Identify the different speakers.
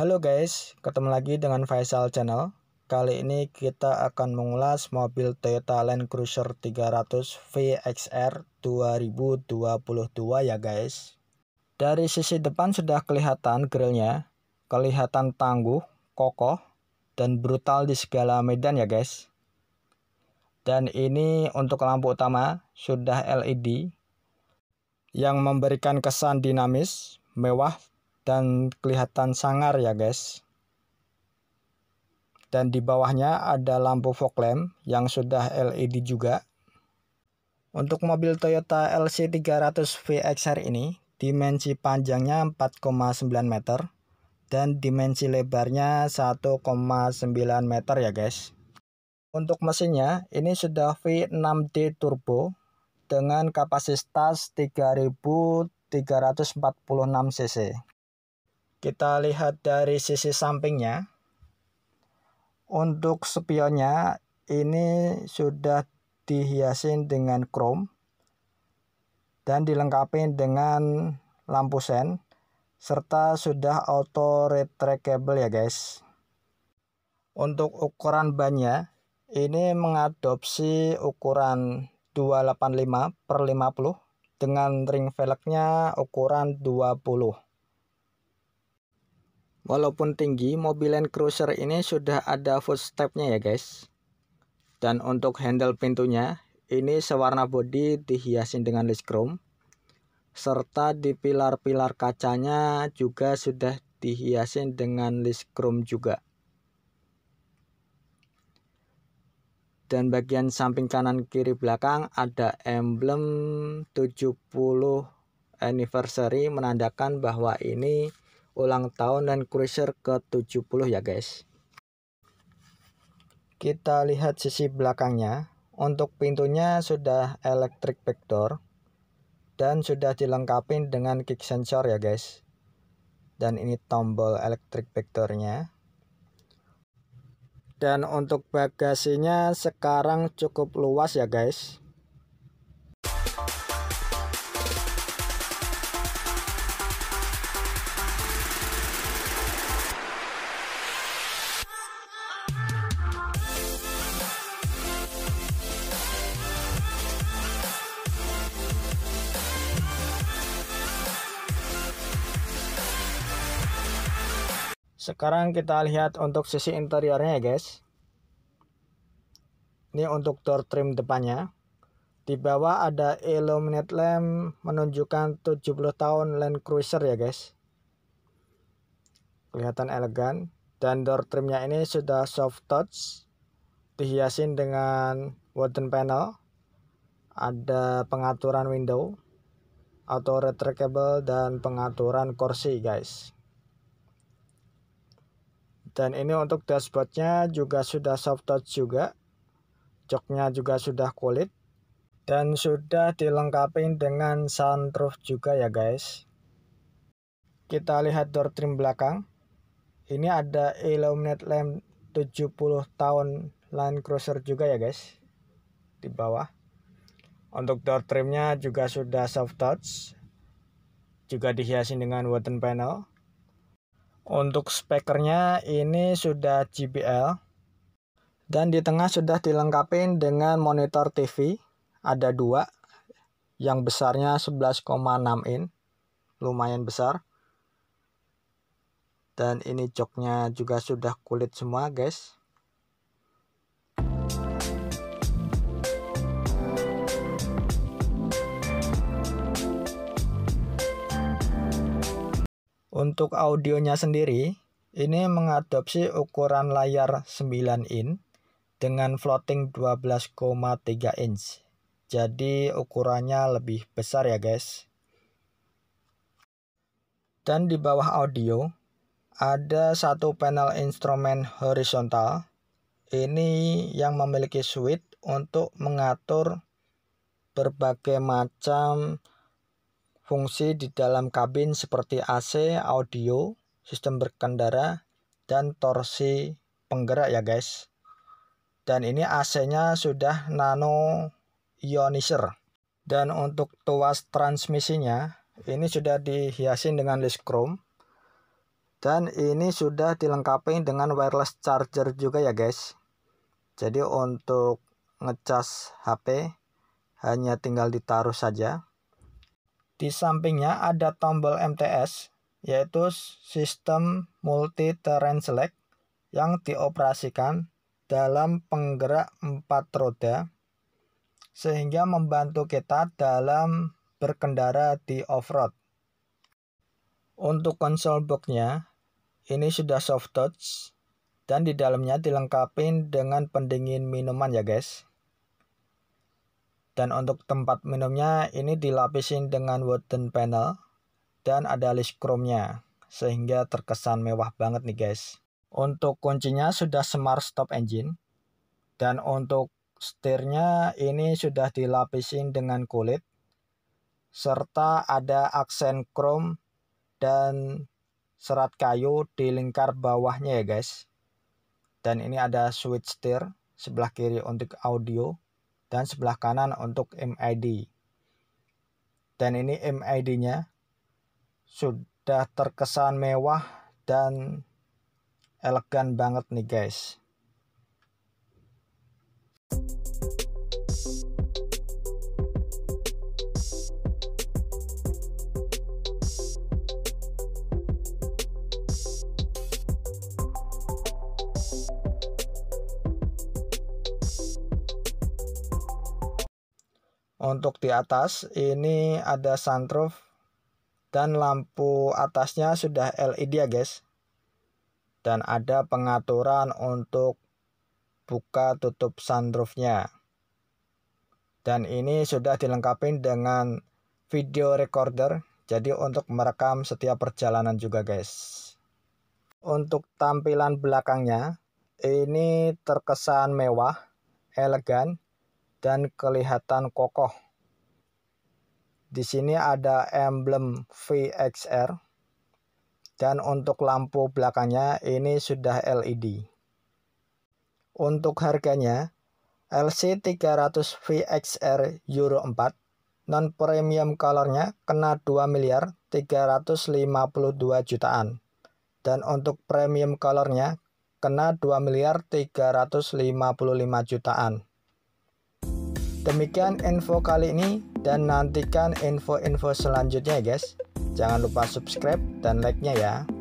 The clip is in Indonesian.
Speaker 1: Halo guys, ketemu lagi dengan Faisal Channel. Kali ini kita akan mengulas mobil Toyota Land Cruiser 300 VXR 2022 ya guys. Dari sisi depan sudah kelihatan grillnya, kelihatan tangguh, kokoh, dan brutal di segala medan ya guys. Dan ini untuk lampu utama sudah LED yang memberikan kesan dinamis, mewah, dan kelihatan sangar ya guys. Dan di bawahnya ada lampu fog lamp yang sudah LED juga. Untuk mobil Toyota LC300 VXR ini, dimensi panjangnya 4,9 meter dan dimensi lebarnya 1,9 meter ya guys. Untuk mesinnya, ini sudah V6D turbo dengan kapasitas 3346 cc. Kita lihat dari sisi sampingnya. Untuk spionnya ini sudah dihiasin dengan chrome dan dilengkapi dengan lampu sen serta sudah auto retractable ya guys. Untuk ukuran bannya ini mengadopsi ukuran 285 per 50 dengan ring velgnya ukuran 20. Walaupun tinggi, mobil Land Cruiser ini sudah ada footstepnya ya guys. Dan untuk handle pintunya, ini sewarna bodi dihiasin dengan list chrome. Serta di pilar-pilar kacanya juga sudah dihiasin dengan list chrome juga. Dan bagian samping kanan kiri belakang ada emblem 70 anniversary menandakan bahwa ini ulang tahun dan Cruiser ke-70 ya guys. Kita lihat sisi belakangnya. Untuk pintunya sudah electric vector dan sudah dilengkapi dengan kick sensor ya guys. Dan ini tombol electric vectornya. Dan untuk bagasinya sekarang cukup luas ya guys. Sekarang kita lihat untuk sisi interiornya ya guys. Ini untuk door trim depannya. Di bawah ada illuminate lamp menunjukkan 70 tahun Land Cruiser ya guys. Kelihatan elegan. Dan door trimnya ini sudah soft touch. Dihiasin dengan wooden panel. Ada pengaturan window. Auto retractable dan pengaturan kursi guys dan ini untuk dashboardnya juga sudah soft touch juga joknya juga sudah kulit dan sudah dilengkapi dengan sunroof juga ya guys kita lihat door trim belakang ini ada illuminate lamp 70 tahun Land Cruiser juga ya guys di bawah untuk door trimnya juga sudah soft touch juga dihiasin dengan wooden panel untuk spekernya ini sudah JBL. Dan di tengah sudah dilengkapi dengan monitor TV. Ada dua. Yang besarnya 11,6 in. Lumayan besar. Dan ini joknya juga sudah kulit semua guys. Untuk audionya sendiri, ini mengadopsi ukuran layar 9 in dengan floating 12,3 inch. Jadi ukurannya lebih besar ya guys. Dan di bawah audio ada satu panel instrumen horizontal. Ini yang memiliki switch untuk mengatur berbagai macam fungsi di dalam kabin seperti AC, audio, sistem berkendara, dan torsi penggerak ya guys. Dan ini AC-nya sudah nano ionizer. Dan untuk tuas transmisinya, ini sudah dihiasin dengan list chrome. Dan ini sudah dilengkapi dengan wireless charger juga ya guys. Jadi untuk ngecas HP hanya tinggal ditaruh saja di sampingnya ada tombol MTS, yaitu sistem multi terrain select yang dioperasikan dalam penggerak empat roda sehingga membantu kita dalam berkendara di off-road. Untuk konsol boxnya, ini sudah soft touch dan di dalamnya dilengkapi dengan pendingin minuman ya guys. Dan untuk tempat minumnya ini dilapisin dengan wooden panel dan ada list chrome-nya sehingga terkesan mewah banget nih guys. Untuk kuncinya sudah smart stop engine dan untuk setirnya ini sudah dilapisin dengan kulit serta ada aksen chrome dan serat kayu di lingkar bawahnya ya guys. Dan ini ada switch steer sebelah kiri untuk audio dan sebelah kanan untuk MID. Dan ini MID-nya sudah terkesan mewah dan elegan banget nih guys. Untuk di atas ini ada sunroof dan lampu atasnya sudah LED ya guys. Dan ada pengaturan untuk buka tutup sunroofnya. Dan ini sudah dilengkapi dengan video recorder jadi untuk merekam setiap perjalanan juga guys. Untuk tampilan belakangnya ini terkesan mewah, elegan dan kelihatan kokoh. Di sini ada emblem VXR dan untuk lampu belakangnya ini sudah LED. Untuk harganya LC 300 VXR Euro 4 non premium colornya kena 2 miliar 352 jutaan dan untuk premium colornya kena 2 miliar 355 jutaan. Demikian info kali ini dan nantikan info-info selanjutnya ya guys. Jangan lupa subscribe dan like-nya ya.